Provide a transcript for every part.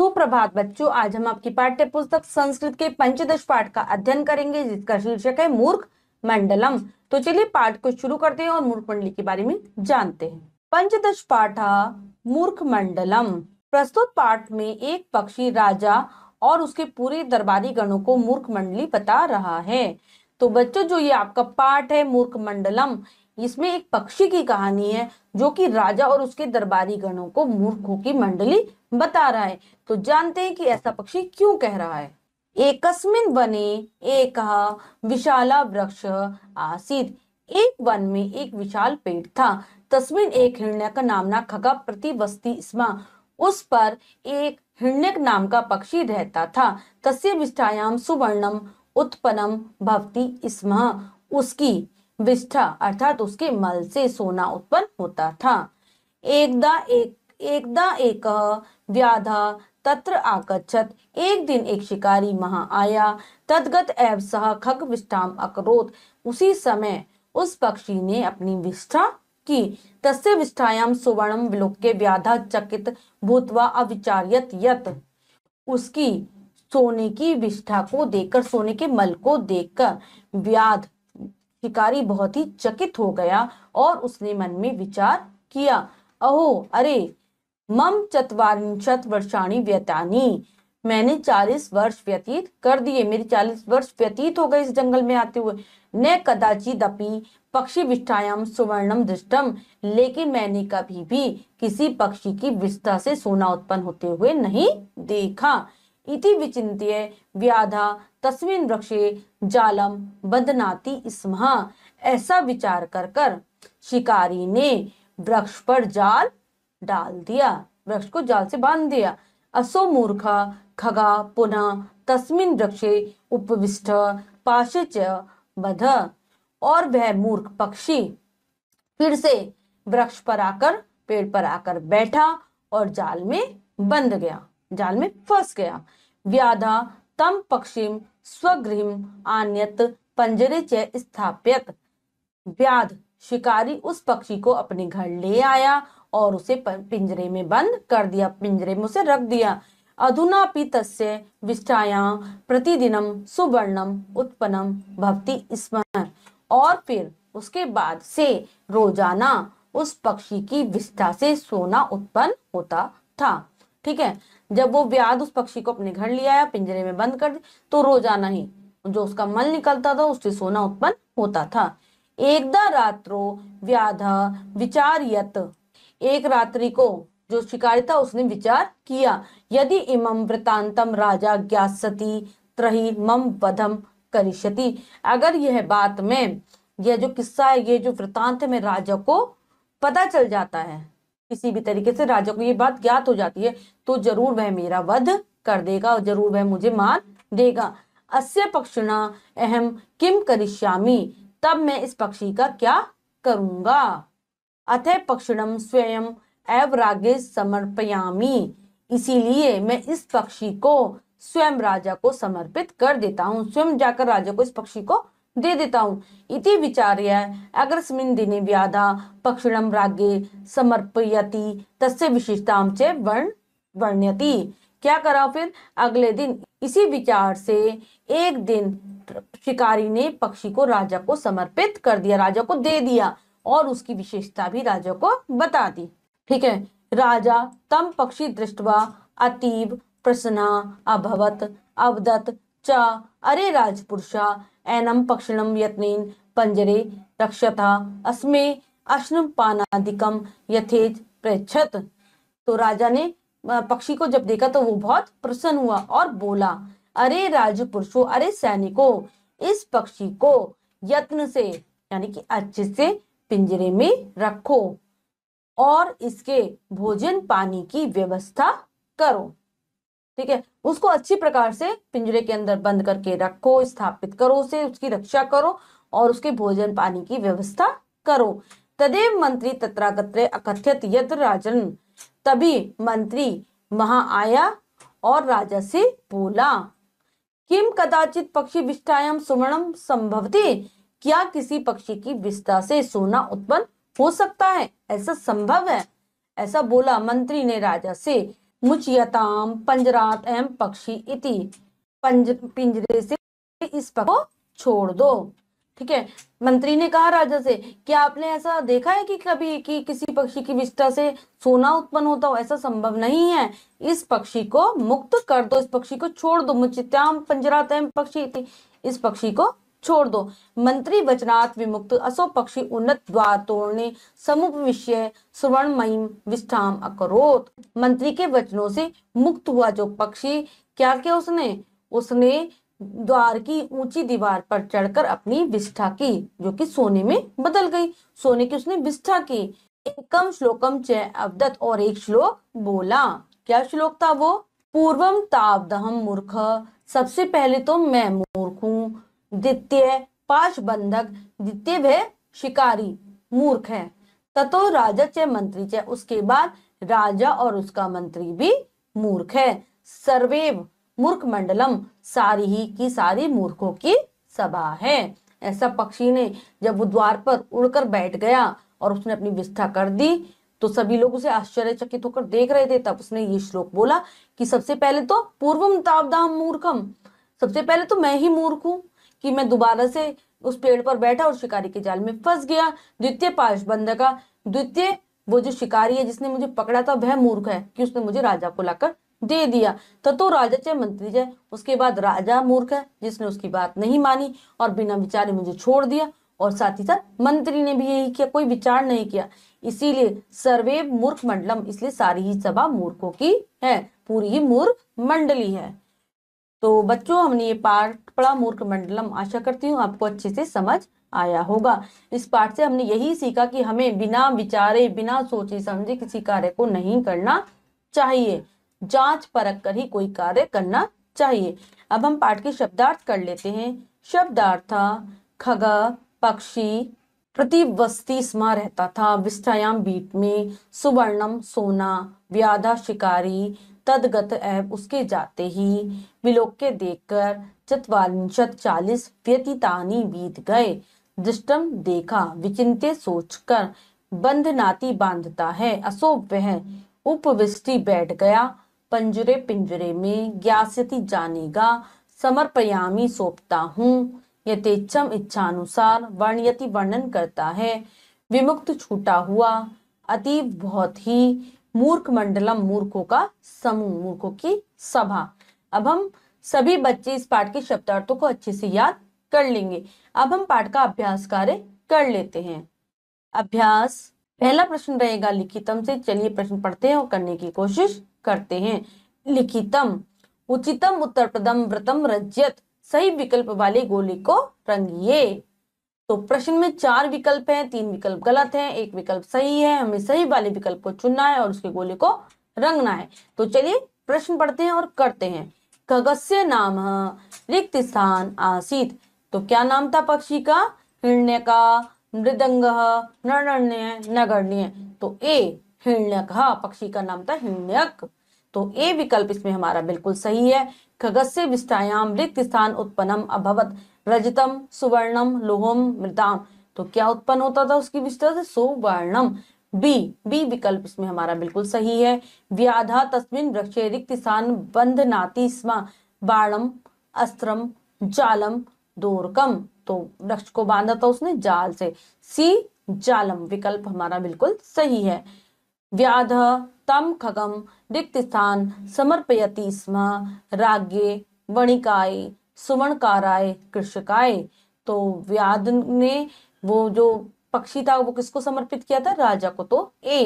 सुप्रभात बच्चों आज हम आपकी पाठ्य पुस्तक संस्कृत के पंचदश पाठ का अध्ययन करेंगे जिसका शीर्षक है मूर्ख मंडलम तो चलिए पाठ को शुरू करते हैं और मूर्ख मंडली के बारे में जानते हैं पंचदश पाठ मूर्ख मंडलम प्रस्तुत पाठ में एक पक्षी राजा और उसके पूरे दरबारी गणों को मूर्ख मंडली बता रहा है तो बच्चों जो ये आपका पाठ है मूर्ख मंडलम इसमें एक पक्षी की कहानी है जो कि राजा और उसके दरबारी गणों को मूर्खों की मंडली बता रहा है तो जानते हैं कि ऐसा पक्षी क्यों कह रहा है एकस्मिन वने एक विशाला वृक्ष आसित एक वन में एक विशाल पेड़ था तस्मिन एक हिरण्य का नामना खगा प्रतिवस्ती इसमा उस पर एक हिरण्यक नाम का पक्षी रहता था तस्य विष्ठायाम सुवर्णम उत्पन्नम भवती इसमा उसकी विष्ठा अर्थात उसके मल से सोना उत्पन्न होता था एकदा एक एकदा एक व्याधा तत्र आगछत एक दिन एक शिकारी महा आया तदगत एव सह खग विष्टाम अकरोत उसी समय उस पक्षी ने अपनी विष्ठा की तस्य विष्ठायाम सुवर्णम विलोक्य व्याधा चकित भूतवा अविचार्यत यत उसकी सोने की विष्ठा को देखकर सोने के मल को देखकर व्याध शिकारी बहुत ही चकित हो गया और उसने मन में विचार किया अहो अरे मम चतवारिशत वर्षाणी व्यतानी मैंने चालीस वर्ष व्यतीत कर दिए मेरे चालीस वर्ष व्यतीत हो गए इस जंगल में आते हुए न कदाचित अपी पक्षी विष्ठायाम सुवर्णम दृष्टम लेकिन मैंने कभी भी किसी पक्षी की विष्ठा से सोना उत्पन्न होते हुए नहीं देखा इति विचित व्याधा तस्वीन वृक्षे जालम बदनाती स्महा ऐसा विचार कर कर शिकारी ने वृक्ष पर जाल डाल दिया वृक्ष को जाल से बांध दिया असो मूर्खा खगा पुनः तस्मिन वृक्षे उपविष्ट पाशे च बध और वह मूर्ख पक्षी फिर से वृक्ष पर आकर पेड़ पर आकर बैठा और जाल में बंध गया जाल में फंस गया व्याधा तम पक्षिम स्वगृह आन्यत पंजरे च स्थापित व्याध शिकारी उस पक्षी को अपने घर ले आया और उसे पिंजरे में बंद कर दिया पिंजरे में उसे रख दिया अधुनापि तस् विष्ठाया प्रतिदिनम सुवर्णम उत्पन्नम भक्ति स्मरण और फिर उसके बाद से रोजाना उस पक्षी की विष्ठा से सोना उत्पन्न होता था ठीक है जब वो व्याध उस पक्षी को अपने घर ले आया पिंजरे में बंद कर दिया तो रोजाना ही जो उसका मल निकलता था उससे सोना उत्पन्न होता था एकदा रात्रो व्याध विचार यत एक रात्रि को जो शिकारी था उसने विचार किया यदि इमम वृतांतम राजा ज्ञासती त्रही मम बधम करिष्यति अगर यह बात में यह जो किस्सा है ये जो वृतांत में राजा को पता चल जाता है किसी भी तरीके से राजा को ये बात ज्ञात हो जाती है तो जरूर वह मेरा वध कर देगा और जरूर वह मुझे मार देगा अस्य पक्षिणा अहम किम करिष्यामी तब मैं इस पक्षी का क्या करूंगा अथ पक्षिणम स्वयं एव रागे समर्पयामी इसीलिए मैं इस पक्षी को स्वयं राजा को समर्पित कर देता हूँ स्वयं जाकर राजा को इस पक्षी को दे देता हूँ इति विचार्य अग्रस्मिन दिने व्याधा पक्षिणम रागे समर्पयति तस्य विशेषता च वर्ण वर्ण्यति क्या करा फिर अगले दिन इसी विचार से एक दिन शिकारी ने पक्षी को राजा को समर्पित कर दिया राजा को दे दिया और उसकी विशेषता भी राजा को बता दी ठीक है राजा तम पक्षी दृष्टवा अतीब प्रसन्ना अभवत अवदत च अरे राजपुरुषा एनम पक्षिणम यत्नेन पंजरे रक्षता अस्मे अश्न पानादिकम यथेज प्रच्छत तो राजा ने पक्षी को जब देखा तो वो बहुत प्रसन्न हुआ और बोला अरे राजपुरुषो अरे सैनिको इस पक्षी को यत्न से यानी कि अच्छे से पिंजरे में रखो और इसके भोजन पानी की व्यवस्था करो ठीक है उसको अच्छी प्रकार से पिंजरे के अंदर बंद करके रखो स्थापित करो उसे उसकी रक्षा करो और उसके भोजन पानी की व्यवस्था करो तदेव मंत्री तत्रागत्रे अकथ्यत यद राजन तभी मंत्री महा आया और राजा से बोला किम कदाचित पक्षी विष्टायाम सुवर्णम संभवती क्या किसी पक्षी की विस्ता से सोना उत्पन्न हो सकता है ऐसा संभव है ऐसा बोला मंत्री ने राजा से मुचियताम पंजरात एम पक्षी इति पंज पिंजरे से इस को छोड़ दो ठीक है मंत्री ने कहा राजा से क्या आपने ऐसा देखा है कि कभी कि किसी पक्षी की विष्ठा से सोना उत्पन्न होता हो ऐसा संभव नहीं है इस पक्षी को मुक्त कर दो इस पक्षी को छोड़ दो मुचित्याम एम पक्षी इस पक्षी को छोड़ दो मंत्री वचनात् विमुक्त असो पक्षी उन्नत द्वार तोड़ने समुप विषय सुवर्ण महिम विष्ठाम अकरोत मंत्री के वचनों से मुक्त हुआ जो पक्षी क्या क्या उसने उसने द्वार की ऊंची दीवार पर चढ़कर अपनी विष्ठा की जो कि सोने में बदल गई सोने की उसने विष्ठा की एकम श्लोकम चय अवदत और एक श्लोक बोला क्या श्लोक था वो पूर्वम तावदहम मूर्ख सबसे पहले तो मैं मूर्ख हूँ द्वितीय पाश बंधक द्वितीय भे शिकारी मूर्ख है ततो राजा चे मंत्री चे उसके बाद राजा और उसका मंत्री भी मूर्ख है सर्वेव मूर्ख मंडलम सारी ही की सारी मूर्खों की सभा है ऐसा पक्षी ने जब वो द्वार पर उड़कर बैठ गया और उसने अपनी विस्था कर दी तो सभी लोग उसे आश्चर्यचकित होकर देख रहे थे तब उसने ये श्लोक बोला कि सबसे पहले तो पूर्वम तावदाम मूर्खम सबसे पहले तो मैं ही मूर्ख हूँ कि मैं दोबारा से उस पेड़ पर बैठा और शिकारी के जाल में फंस गया द्वितीय पाश का द्वितीय वो जो शिकारी है जिसने मुझे पकड़ा था वह मूर्ख है कि उसने मुझे राजा को लाकर दे दिया तो, तो राजा चाहे मंत्री जाए उसके बाद राजा मूर्ख है जिसने उसकी बात नहीं मानी और बिना विचारे मुझे छोड़ दिया और साथ ही साथ मंत्री ने भी यही किया कोई विचार नहीं किया इसीलिए सर्वे मूर्ख मंडलम इसलिए सारी ही सभा मूर्खों की है पूरी ही मूर्ख मंडली है तो बच्चों हमने ये पाठ पढ़ा मूर्ख मंडलम आशा करती हूँ आपको अच्छे से समझ आया होगा इस पाठ से हमने यही सीखा कि हमें बिना विचारे बिना सोचे समझे किसी कार्य को नहीं करना चाहिए जांच परख कर ही कोई कार्य करना चाहिए अब हम पाठ के शब्दार्थ कर लेते हैं शब्दार्थ खग पक्षी प्रतिवस्ती स्मा रहता था विष्ठायाम बीट में सुवर्णम सोना व्याधा शिकारी तदगत एव उसके जाते ही विलोक्य देखकर चतवारिंशत चालीस व्यतीतानी बीत गए दृष्टम देखा विचिंत्य सोचकर बंध नाती बांधता है असो वह उपविष्टि बैठ गया पंजरे पिंजरे में ज्ञास्यति जानेगा समर्पयामी सोपता हूँ यथेम इच्छा अनुसार वर्णयति वर्णन करता है विमुक्त छूटा हुआ अति बहुत ही मूर्ख मंडलम मूर्खों का समूह मूर्खों की सभा अब हम सभी बच्चे इस पाठ के शब्दार्थों को अच्छे से याद कर लेंगे अब हम पाठ का अभ्यास कार्य कर लेते हैं अभ्यास पहला प्रश्न रहेगा लिखितम से चलिए प्रश्न पढ़ते हैं और करने की कोशिश करते हैं लिखितम उचितम उत्तर प्रदम व्रतम रजत सही विकल्प वाले गोली को रंगिए तो प्रश्न में चार विकल्प हैं तीन विकल्प गलत हैं एक विकल्प सही है हमें सही वाले विकल्प को चुनना है और उसके गोले को रंगना है तो चलिए प्रश्न पढ़ते हैं और करते हैं खगस्य नाम रिक्त स्थान आसित तो क्या नाम था पक्षी का हिरण्य का मृदंग नगण्य तो ए हिरण्य हाँ, पक्षी का नाम था हिरण्यक तो ए विकल्प इसमें हमारा बिल्कुल सही है खगस्य विष्टायाम रिक्त स्थान उत्पन्नम अभवत रजतम सुवर्णम लोहम मृताम तो क्या उत्पन्न होता था उसकी विष्टा से सुवर्णम बी बी विकल्प इसमें हमारा बिल्कुल सही है व्याधा तस्मिन वृक्षे रिक्त स्थान बंधनाति स्म बाणम अस्त्रम जालम दोरकम तो वृक्ष को बांधा था उसने जाल से सी जालम विकल्प हमारा बिल्कुल सही है व्याध तम खगम स्थान समर्पयति स्म राग्ये वणिकाय सुवर्णकाराय कृषकाय तो व्याध ने वो जो पक्षी था वो किसको समर्पित किया था राजा को तो ए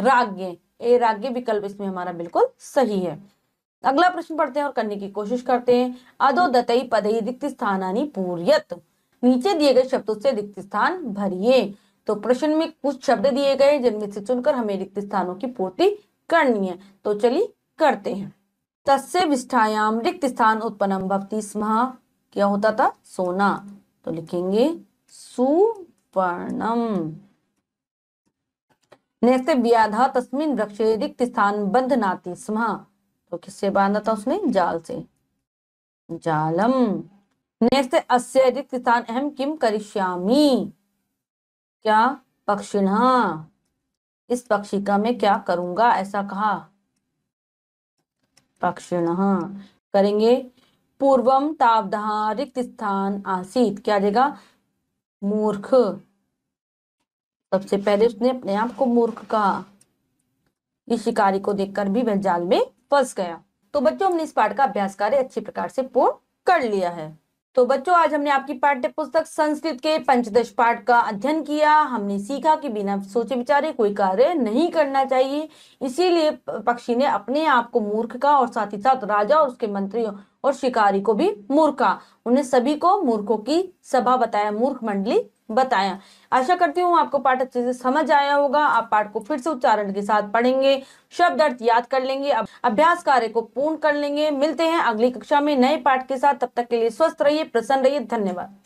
राग्य ए राग्य विकल्प इसमें हमारा बिल्कुल सही है अगला प्रश्न पढ़ते हैं और करने की कोशिश करते हैं अधो दतई पदई रिक्त स्थानी पूर्यत नीचे दिए गए शब्दों से रिक्त स्थान भरिए तो प्रश्न में कुछ शब्द दिए गए जिनमें से चुनकर हमें रिक्त स्थानों की पूर्ति करनी है तो चलिए करते हैं तस्य विष्ठायाम रिक्त स्थान उत्पन्न भक्ति क्या होता था सोना तो लिखेंगे सुवर्णम नेक्स्ट व्याधा तस्मिन वृक्षे रिक्त स्थान बंधनाती स्म तो किससे बांधा था उसने जाल से जालम नेक्स्ट अस्य रिक्त स्थान अहम किम करिष्यामी क्या पक्षिण इस पक्षी का मैं क्या करूंगा ऐसा कहा पक्षिण करेंगे पूर्वम तावधा रिक्त स्थान आसित क्या देगा मूर्ख सबसे पहले उसने अपने आप को मूर्ख कहा इस शिकारी को देखकर भी वह जाल में फंस गया तो बच्चों हमने इस पाठ का अभ्यास कार्य अच्छी प्रकार से पूर्ण कर लिया है तो बच्चों आज हमने आपकी पाठ्य पुस्तक संस्कृत के पंचदश पाठ का अध्ययन किया हमने सीखा कि बिना सोचे विचारे कोई कार्य नहीं करना चाहिए इसीलिए पक्षी ने अपने आप को मूर्ख का और साथ ही साथ राजा और उसके मंत्रियों और शिकारी को भी मूर्खा उन्हें सभी को मूर्खों की सभा बताया मूर्ख मंडली बताया आशा करती हूँ आपको पाठ अच्छे से समझ आया होगा आप पाठ को फिर से उच्चारण के साथ पढ़ेंगे शब्द अर्थ याद कर लेंगे अब अभ्यास कार्य को पूर्ण कर लेंगे मिलते हैं अगली कक्षा में नए पाठ के साथ तब तक के लिए स्वस्थ रहिए प्रसन्न रहिए धन्यवाद